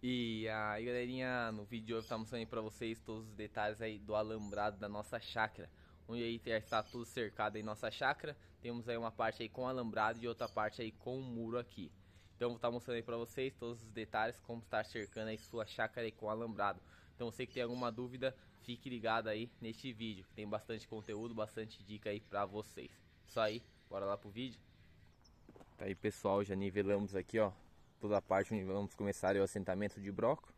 E aí galerinha, no vídeo de hoje eu vou mostrando aí pra vocês todos os detalhes aí do alambrado da nossa chácara Onde aí tá, está tudo cercado aí nossa chácara Temos aí uma parte aí com alambrado e outra parte aí com o muro aqui Então vou estar tá mostrando aí pra vocês todos os detalhes como está cercando aí sua chácara aí com alambrado Então você que tem alguma dúvida, fique ligado aí neste vídeo Tem bastante conteúdo, bastante dica aí pra vocês Isso aí, bora lá pro vídeo Tá aí pessoal, já nivelamos aqui ó toda a parte onde vamos começar é o assentamento de broco.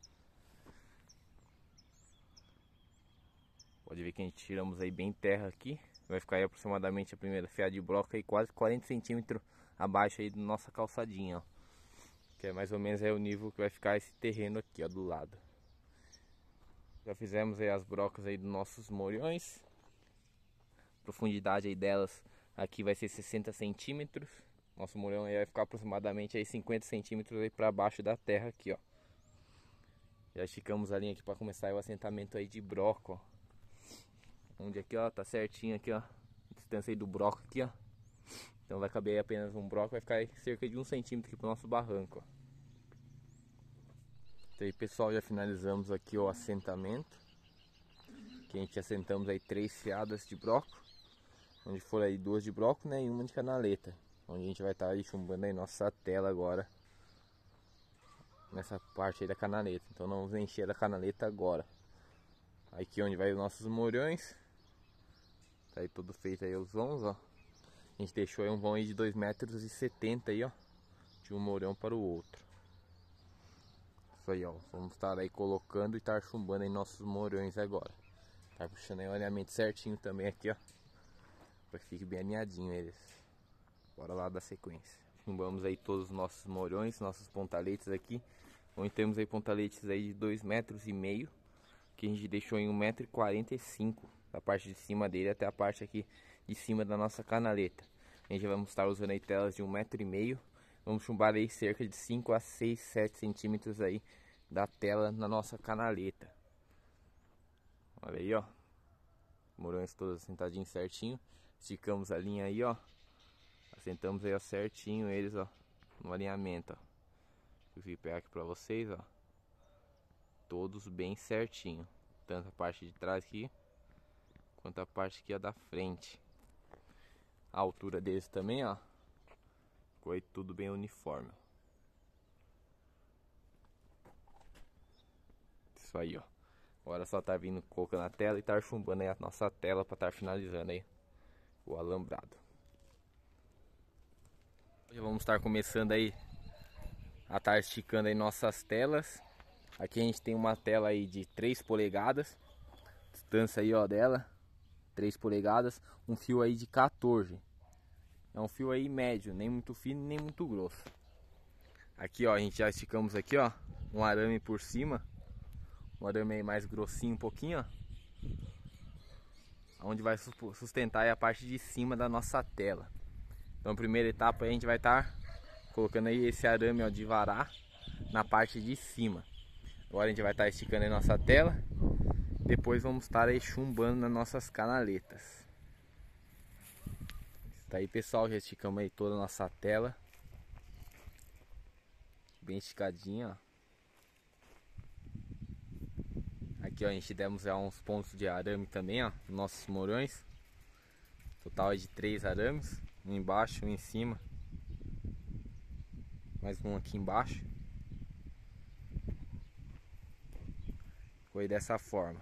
Pode ver que a gente tiramos aí bem terra aqui. Vai ficar aí aproximadamente a primeira fiada de broca aí quase 40 centímetros abaixo aí da nossa calçadinha, ó. Que é mais ou menos aí o nível que vai ficar esse terreno aqui, ó, do lado. Já fizemos aí as brocas aí dos nossos moriões. A profundidade aí delas aqui vai ser 60 centímetros. Nosso murão aí vai ficar aproximadamente aí 50 centímetros aí para baixo da terra aqui, ó. Já esticamos a linha aqui para começar o assentamento aí de broco, ó. Onde aqui, ó, tá certinho aqui, ó. Distância aí do broco aqui, ó. Então vai caber aí apenas um broco, vai ficar cerca de um centímetro aqui pro nosso barranco, ó. Então aí, pessoal, já finalizamos aqui o assentamento. Que a gente assentamos aí três fiadas de broco. Onde foram aí duas de broco, né, e uma de canaleta. Onde a gente vai estar tá aí chumbando aí nossa tela agora. Nessa parte aí da canaleta. Então não vamos encher a canaleta agora. Aqui é onde vai os nossos morões. Tá aí tudo feito aí os vãos, ó. A gente deixou aí um vão aí de 2,70 metros e aí, ó. De um morão para o outro. Isso aí, ó. Vamos estar tá aí colocando e estar tá chumbando aí nossos morões agora. Tá puxando aí o alinhamento certinho também aqui, ó. Pra que fique bem alinhadinho eles. Bora lá da sequência. Chumbamos aí todos os nossos morões, nossos pontaletes aqui. Onde então, temos aí pontaletes aí de 2,5 metros e meio. Que a gente deixou em 1,45m. Da parte de cima dele até a parte aqui de cima da nossa canaleta. A gente vai estar usando aí telas de 15 metro. Vamos chumbar aí cerca de 5 a 6, 7 centímetros aí da tela na nossa canaleta. Olha aí, ó. Morões todos sentadinhos certinho. Esticamos a linha aí, ó. Apresentamos aí ó, certinho eles, ó, no alinhamento, ó. Eu vi aqui pra vocês, ó. Todos bem certinho. Tanto a parte de trás aqui, quanto a parte aqui ó, da frente. A altura deles também, ó. Ficou aí tudo bem uniforme. Isso aí, ó. Agora só tá vindo coca na tela e tá chumbando aí a nossa tela para estar tá finalizando aí o alambrado. Hoje vamos estar começando aí a estar tá esticando aí nossas telas. Aqui a gente tem uma tela aí de 3 polegadas. Distância aí ó dela, 3 polegadas, um fio aí de 14. É um fio aí médio, nem muito fino, nem muito grosso. Aqui ó, a gente já esticamos aqui ó, um arame por cima. Um arame aí mais grossinho um pouquinho, ó onde vai sustentar a parte de cima da nossa tela. Então, primeira etapa a gente vai estar tá colocando aí esse arame ó, de varar na parte de cima. Agora a gente vai estar tá esticando aí nossa tela. Depois vamos estar tá aí chumbando nas nossas canaletas. Tá aí pessoal, já esticamos aí toda a nossa tela. Bem esticadinha, ó. Aqui ó, a gente demos já uns pontos de arame também, ó, nossos morões. Total é de três arames. Um embaixo, um em cima. Mais um aqui embaixo. Foi dessa forma.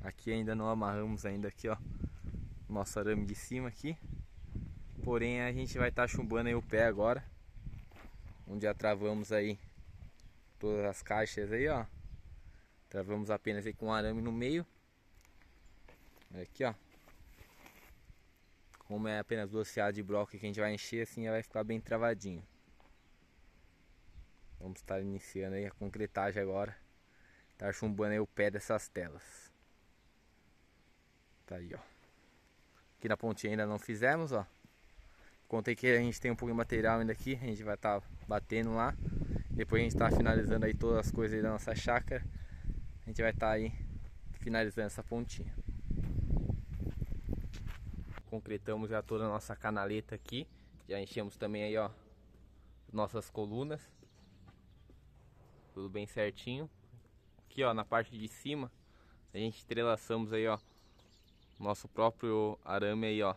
Aqui ainda não amarramos ainda aqui, ó. Nosso arame de cima aqui. Porém, a gente vai estar tá chumbando aí o pé agora. Onde já travamos aí todas as caixas aí, ó. Travamos apenas aí com um arame no meio. Aqui, ó. Como é apenas duas fiadas de broca que a gente vai encher, assim ela vai ficar bem travadinho. Vamos estar iniciando aí a concretagem agora. Tá chumbando aí o pé dessas telas. Tá aí, ó. Aqui na pontinha ainda não fizemos, ó. Contei que a gente tem um pouco de material ainda aqui. A gente vai estar tá batendo lá. Depois a gente está finalizando aí todas as coisas da nossa chácara. A gente vai estar tá aí finalizando essa pontinha concretamos já toda a nossa canaleta aqui. Já enchemos também aí, ó, nossas colunas. Tudo bem certinho. Aqui, ó, na parte de cima, a gente entrelaçamos aí, ó, nosso próprio arame aí, ó,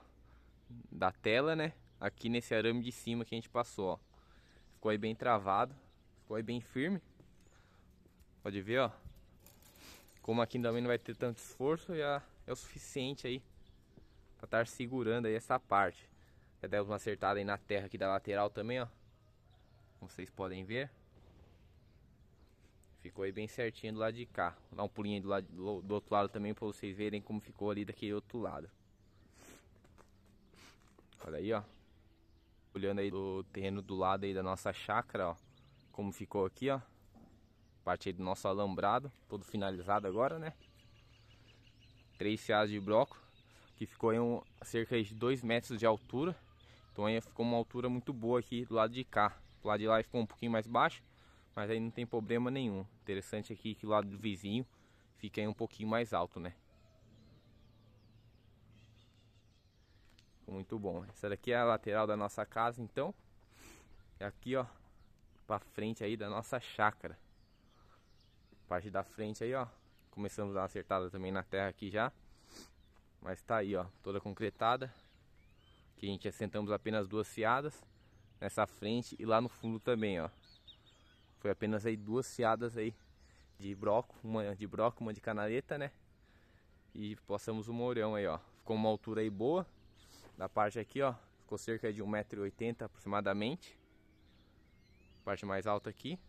da tela, né? Aqui nesse arame de cima que a gente passou, ó. Ficou aí bem travado, ficou aí bem firme. Pode ver, ó. Como aqui também não vai ter tanto esforço, já é o suficiente aí para estar tá segurando aí essa parte. Já demos uma acertada aí na terra aqui da lateral também, ó. Como vocês podem ver. Ficou aí bem certinho do lado de cá. Vou dar um pulinho do, lado, do outro lado também para vocês verem como ficou ali daquele outro lado. Olha aí, ó. Olhando aí do terreno do lado aí da nossa chácara, ó. Como ficou aqui, ó. Parte aí do nosso alambrado. Todo finalizado agora, né? Três fiados de bloco que ficou em um, cerca de 2 metros de altura. Então aí ficou uma altura muito boa aqui do lado de cá. Do lado de lá ficou um pouquinho mais baixo, mas aí não tem problema nenhum. Interessante aqui que o lado do vizinho fica aí um pouquinho mais alto, né? Muito bom. Essa daqui é a lateral da nossa casa, então. É aqui, ó, pra frente aí da nossa chácara. Parte da frente aí, ó. Começamos a acertada também na terra aqui já. Mas tá aí, ó, toda concretada. Que a gente assentamos apenas duas fiadas nessa frente e lá no fundo também, ó. Foi apenas aí duas fiadas aí de broco, uma de broco, uma de canaleta, né? E passamos o mourão aí, ó. Ficou uma altura aí boa da parte aqui, ó. Ficou cerca de 1,80m aproximadamente. Parte mais alta aqui.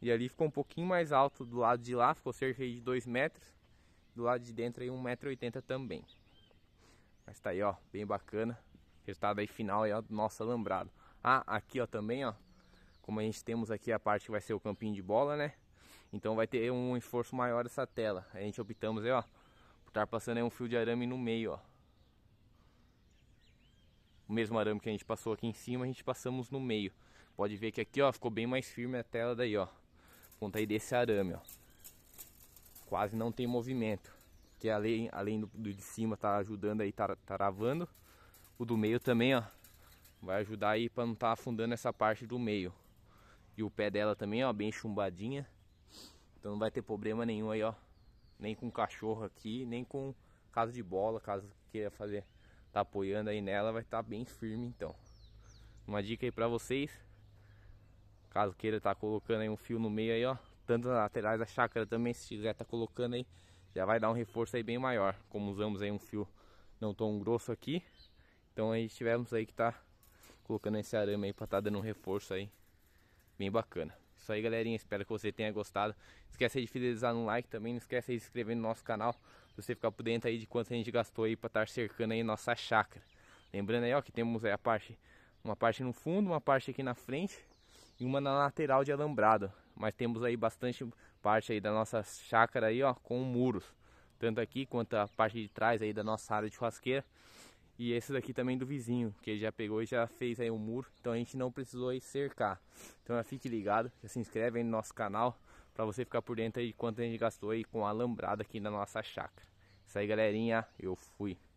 E ali ficou um pouquinho mais alto do lado de lá, ficou cerca de 2 metros do lado de dentro aí 1,80m também. Mas tá aí, ó, bem bacana. Resultado aí final aí, ó, do nosso alambrado. Ah, aqui ó também, ó, como a gente temos aqui a parte que vai ser o campinho de bola, né? Então vai ter um esforço maior essa tela. A gente optamos aí, ó, por estar tá passando aí um fio de arame no meio, ó. O mesmo arame que a gente passou aqui em cima, a gente passamos no meio. Pode ver que aqui, ó, ficou bem mais firme a tela daí, ó. Conta aí desse arame, ó quase não tem movimento. Que além, além do, de cima tá ajudando aí, tá, tá travando. O do meio também, ó. Vai ajudar aí para não estar tá afundando essa parte do meio. E o pé dela também, ó, bem chumbadinha. Então não vai ter problema nenhum aí, ó. Nem com cachorro aqui, nem com caso de bola, caso queira fazer, tá apoiando aí nela, vai estar tá bem firme então. Uma dica aí pra vocês. Caso queira tá colocando aí um fio no meio aí, ó tanto nas laterais da chácara também, se quiser tá colocando aí, já vai dar um reforço aí bem maior. Como usamos aí um fio não tão grosso aqui, então aí tivemos aí que tá colocando esse arame aí para tá dando um reforço aí bem bacana. Isso aí galerinha, espero que você tenha gostado. esqueça aí de fidelizar no like também, não esquece de se inscrever no nosso canal para você ficar por dentro aí de quanto a gente gastou aí para estar tá cercando aí nossa chácara. Lembrando aí ó que temos aí a parte uma parte no fundo, uma parte aqui na frente e uma na lateral de alambrado mas temos aí bastante parte aí da nossa chácara aí, ó, com muros, tanto aqui quanto a parte de trás aí da nossa área de churrasqueira. E esse daqui também do vizinho, que ele já pegou e já fez aí um muro, então a gente não precisou aí cercar. Então fique ligado, já se inscreve aí no nosso canal para você ficar por dentro aí de quanto a gente gastou aí com a alambrada aqui na nossa chácara. Isso aí, galerinha, eu fui.